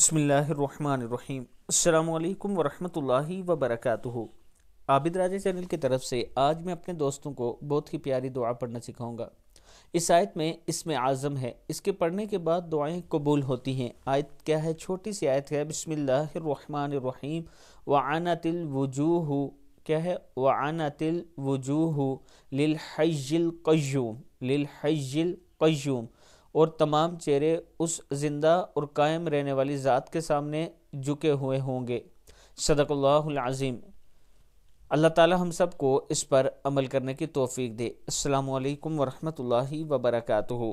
बसमीम् अल्लाम वरहमतुल्लाहि वबरक आबिद राजा चैनल की तरफ से आज मैं अपने दोस्तों को बहुत ही प्यारी दुआ पढ़ना सिखाऊंगा इस आयत में इसमें आज़म है इसके पढ़ने के बाद दुआएं कबूल होती हैं आयत क्या है छोटी सी आयत है बसमीम तिल वजूह क्या है तिल वजूह लिल हजल कयूम लिल हज़िल कयूम اور تمام چہرے اس زندہ اور قائم رہنے والی ذات کے سامنے جھکے ہوئے ہوں گے صدق اللہ العظیم اللہ تعالی ہم سب کو اس پر عمل کرنے کی توفیق دے السلام علیکم ورحمۃ اللہ وبرکاتہ